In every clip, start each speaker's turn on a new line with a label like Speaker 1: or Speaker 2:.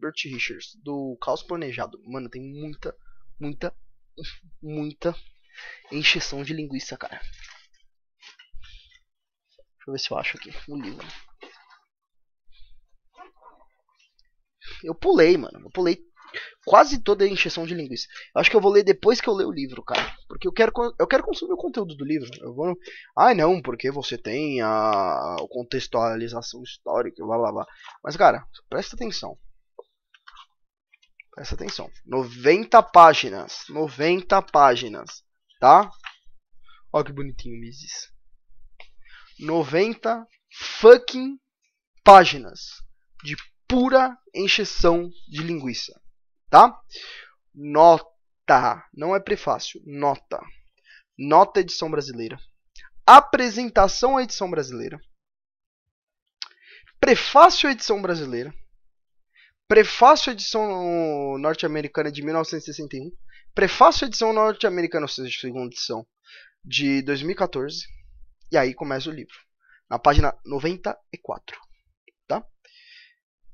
Speaker 1: Bert Richards, do Caos Planejado. Mano, tem muita, muita, muita encheção de linguiça, cara. Deixa eu ver se eu acho aqui o livro. Eu pulei, mano. Eu pulei quase toda a encheção de linguiça. Eu acho que eu vou ler depois que eu ler o livro, cara. Porque eu quero, eu quero consumir o conteúdo do livro. Eu vou. ah, não, porque você tem a contextualização histórica, blá blá blá. Mas, cara, presta atenção. Presta atenção. 90 páginas. 90 páginas. Tá? Olha que bonitinho, Mises. 90 fucking páginas de pura encheção de linguiça. Tá? Nota. Não é prefácio. Nota. Nota edição brasileira. Apresentação à edição brasileira. Prefácio à edição brasileira. Prefácio edição norte-americana de 1961, Prefácio edição norte-americana, ou seja, segunda edição, de 2014, e aí começa o livro, na página 94, tá?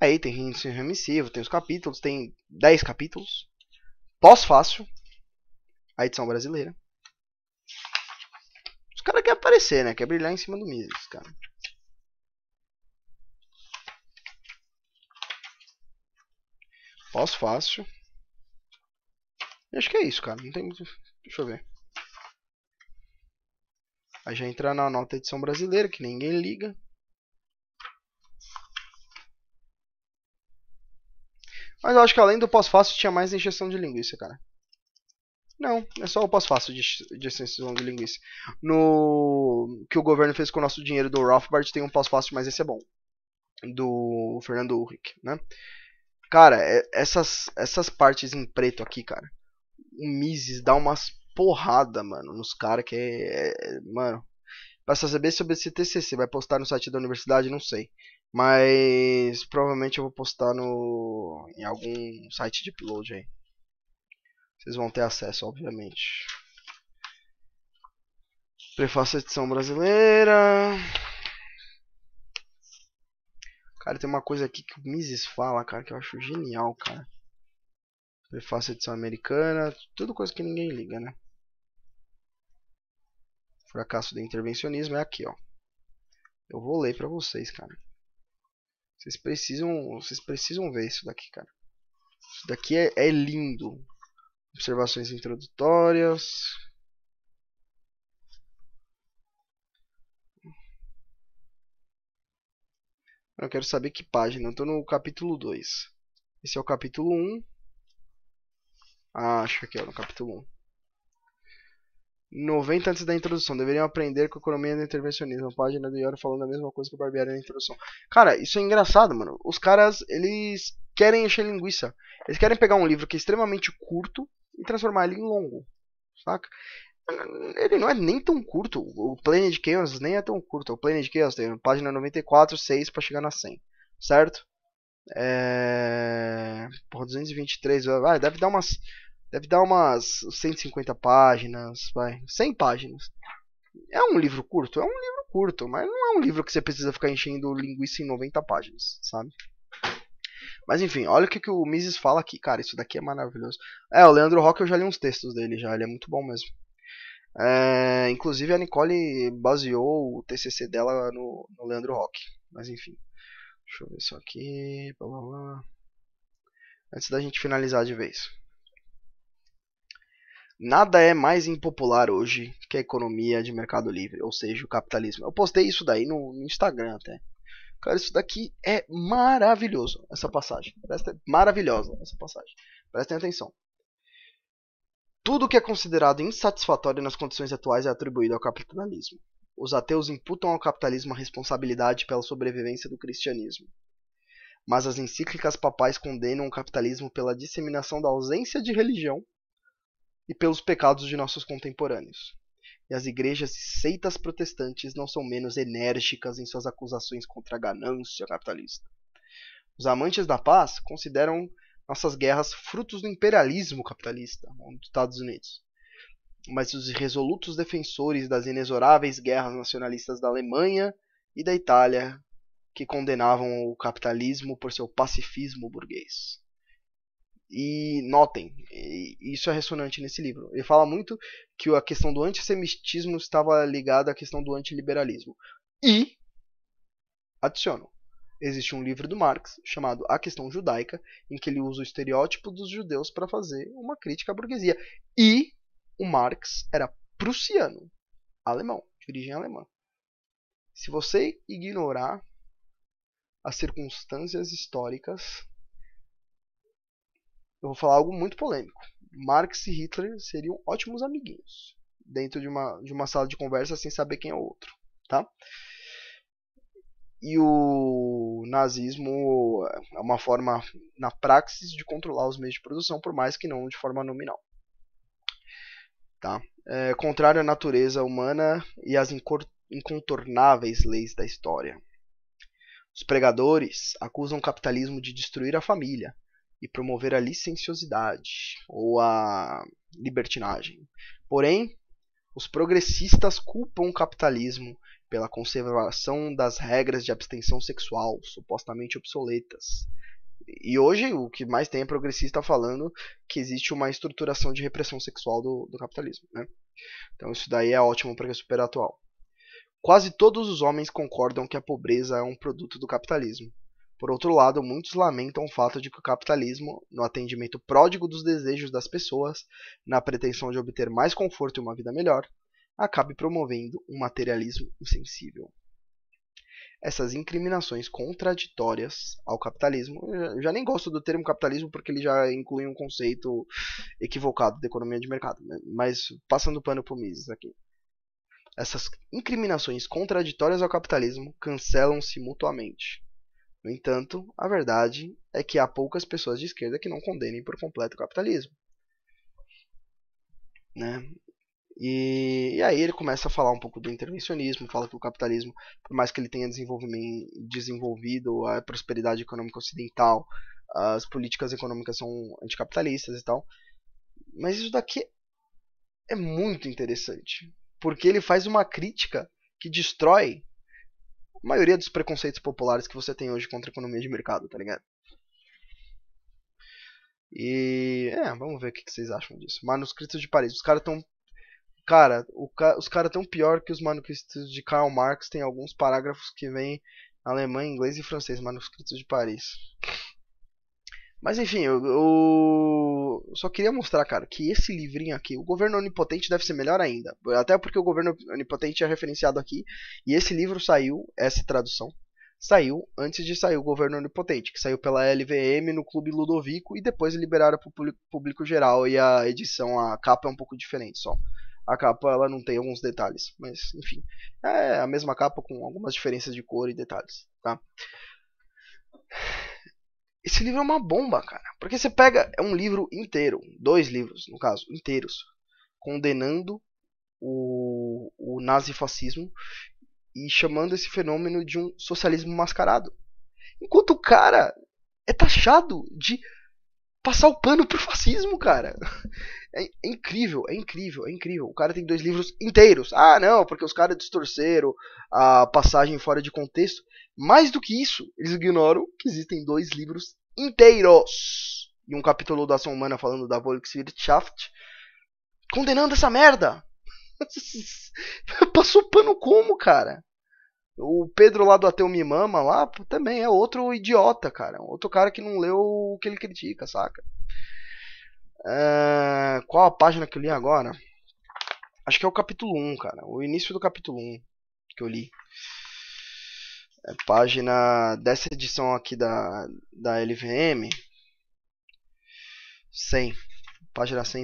Speaker 1: Aí tem índice remissivo, tem os capítulos, tem 10 capítulos, pós-fácil, a edição brasileira. Os caras querem aparecer, né? Quer brilhar em cima do Mises, cara. Pós-fácil. Acho que é isso, cara. Não tem muito. Deixa eu ver. Aí já entra na nota edição brasileira, que ninguém liga. Mas eu acho que além do pós-fácil tinha mais injeção de linguiça, cara. Não, é só o pós-fácil de, de de linguiça. No que o governo fez com o nosso dinheiro do Rothbard tem um pós-fácil, mas esse é bom. Do Fernando Ulrich, né? Cara, é, essas, essas partes em preto aqui, cara. O Mises dá umas porrada, mano, nos caras que é, é, Mano. Pra saber sobre esse TCC, vai postar no site da universidade? Não sei. Mas provavelmente eu vou postar no em algum site de upload aí. Vocês vão ter acesso, obviamente. Prefácio edição brasileira. Cara, tem uma coisa aqui que o Mises fala, cara, que eu acho genial, cara. Prefácio edição americana, tudo coisa que ninguém liga, né? Fracasso do intervencionismo é aqui, ó. Eu vou ler pra vocês, cara. Vocês precisam, vocês precisam ver isso daqui, cara. Isso daqui é, é lindo. Observações introdutórias. Eu quero saber que página. Eu tô no capítulo 2. Esse é o capítulo 1. Um. Ah, acho que aqui é no capítulo 1. 90 antes da introdução. Deveriam aprender com a economia do intervencionismo. A página do Yoro falando a mesma coisa que o Barbieri na introdução. Cara, isso é engraçado, mano. Os caras, eles querem encher linguiça. Eles querem pegar um livro que é extremamente curto e transformar ele em longo. Saca? Ele não é nem tão curto. O Planet Chaos nem é tão curto. O Planet Chaos tem página 94, 6 para chegar na 100. Certo? É... Porra, 223. Vai, ah, deve dar umas. Deve dar umas 150 páginas. Vai, 100 páginas. É um livro curto? É um livro curto, mas não é um livro que você precisa ficar enchendo linguiça em 90 páginas, sabe? Mas enfim, olha o que, que o Mises fala aqui, cara. Isso daqui é maravilhoso. É, o Leandro Rock eu já li uns textos dele já, ele é muito bom mesmo. É, inclusive a Nicole baseou o TCC dela no, no Leandro Rock. Mas enfim, deixa eu ver só aqui. Blá, blá, blá. Antes da gente finalizar de vez. Nada é mais impopular hoje que a economia de mercado livre, ou seja, o capitalismo. Eu postei isso daí no, no Instagram até. Cara, isso daqui é maravilhoso, essa passagem. Presta, maravilhosa essa passagem. Prestem atenção. Tudo que é considerado insatisfatório nas condições atuais é atribuído ao capitalismo. Os ateus imputam ao capitalismo a responsabilidade pela sobrevivência do cristianismo. Mas as encíclicas papais condenam o capitalismo pela disseminação da ausência de religião e pelos pecados de nossos contemporâneos. E as igrejas e seitas protestantes não são menos enérgicas em suas acusações contra a ganância capitalista. Os amantes da paz consideram nossas guerras frutos do imperialismo capitalista dos Estados Unidos. Mas os resolutos defensores das inexoráveis guerras nacionalistas da Alemanha e da Itália, que condenavam o capitalismo por seu pacifismo burguês. E notem, isso é ressonante nesse livro. Ele fala muito que a questão do antissemitismo estava ligada à questão do antiliberalismo. E, adiciono, Existe um livro do Marx, chamado A Questão Judaica, em que ele usa o estereótipo dos judeus para fazer uma crítica à burguesia. E o Marx era prussiano, alemão, de origem alemã. Se você ignorar as circunstâncias históricas, eu vou falar algo muito polêmico. Marx e Hitler seriam ótimos amiguinhos dentro de uma, de uma sala de conversa sem saber quem é o outro, tá? E o nazismo é uma forma, na praxis, de controlar os meios de produção, por mais que não de forma nominal. Tá? É, contrário à natureza humana e às incontornáveis leis da história. Os pregadores acusam o capitalismo de destruir a família e promover a licenciosidade ou a libertinagem. Porém, os progressistas culpam o capitalismo pela conservação das regras de abstenção sexual, supostamente obsoletas. E hoje o que mais tem é progressista falando que existe uma estruturação de repressão sexual do, do capitalismo. Né? Então isso daí é ótimo para a é super atual. Quase todos os homens concordam que a pobreza é um produto do capitalismo. Por outro lado, muitos lamentam o fato de que o capitalismo, no atendimento pródigo dos desejos das pessoas, na pretensão de obter mais conforto e uma vida melhor, acabe promovendo um materialismo insensível. Essas incriminações contraditórias ao capitalismo, eu já nem gosto do termo capitalismo porque ele já inclui um conceito equivocado de economia de mercado, né? mas passando pano para o Mises aqui. Essas incriminações contraditórias ao capitalismo cancelam-se mutuamente. No entanto, a verdade é que há poucas pessoas de esquerda que não condenem por completo o capitalismo. Né? E, e, aí ele começa a falar um pouco do intervencionismo, fala que o capitalismo, por mais que ele tenha desenvolvido a prosperidade econômica ocidental, as políticas econômicas são anticapitalistas e tal. Mas isso daqui é muito interessante, porque ele faz uma crítica que destrói maioria dos preconceitos populares que você tem hoje contra a economia de mercado, tá ligado? E é, vamos ver o que vocês acham disso. Manuscritos de Paris. Os caras estão. Cara, ca... os caras tão pior que os manuscritos de Karl Marx. Tem alguns parágrafos que vêm alemão, inglês e francês. Manuscritos de Paris. Mas enfim, eu, eu, só queria mostrar, cara, que esse livrinho aqui, o governo onipotente deve ser melhor ainda. Até porque o governo onipotente é referenciado aqui. E esse livro saiu, essa tradução, saiu antes de sair o governo onipotente, que saiu pela LVM no Clube Ludovico e depois liberaram para o público, público geral. E a edição, a capa é um pouco diferente só. A capa ela não tem alguns detalhes, mas enfim, é a mesma capa com algumas diferenças de cor e detalhes, tá? Esse livro é uma bomba, cara. Porque você pega. É um livro inteiro. Dois livros, no caso, inteiros. Condenando o, o nazifascismo e chamando esse fenômeno de um socialismo mascarado. Enquanto o cara é taxado de passar o pano pro fascismo, cara. É, é, incrível, é incrível, é incrível. O cara tem dois livros inteiros. Ah, não, porque os caras distorceram a passagem fora de contexto. Mais do que isso, eles ignoram que existem dois livros inteiros. E um capítulo da ação humana falando da Volkswirtschaft. Condenando essa merda. Passou pano como, cara? O Pedro lá do Ateu mimama lá também é outro idiota, cara. Outro cara que não leu o que ele critica, saca? É, qual a página que eu li agora? Acho que é o capítulo 1, cara. O início do capítulo 1 que eu li. É página dessa edição aqui da, da LVM. 100. Página 100,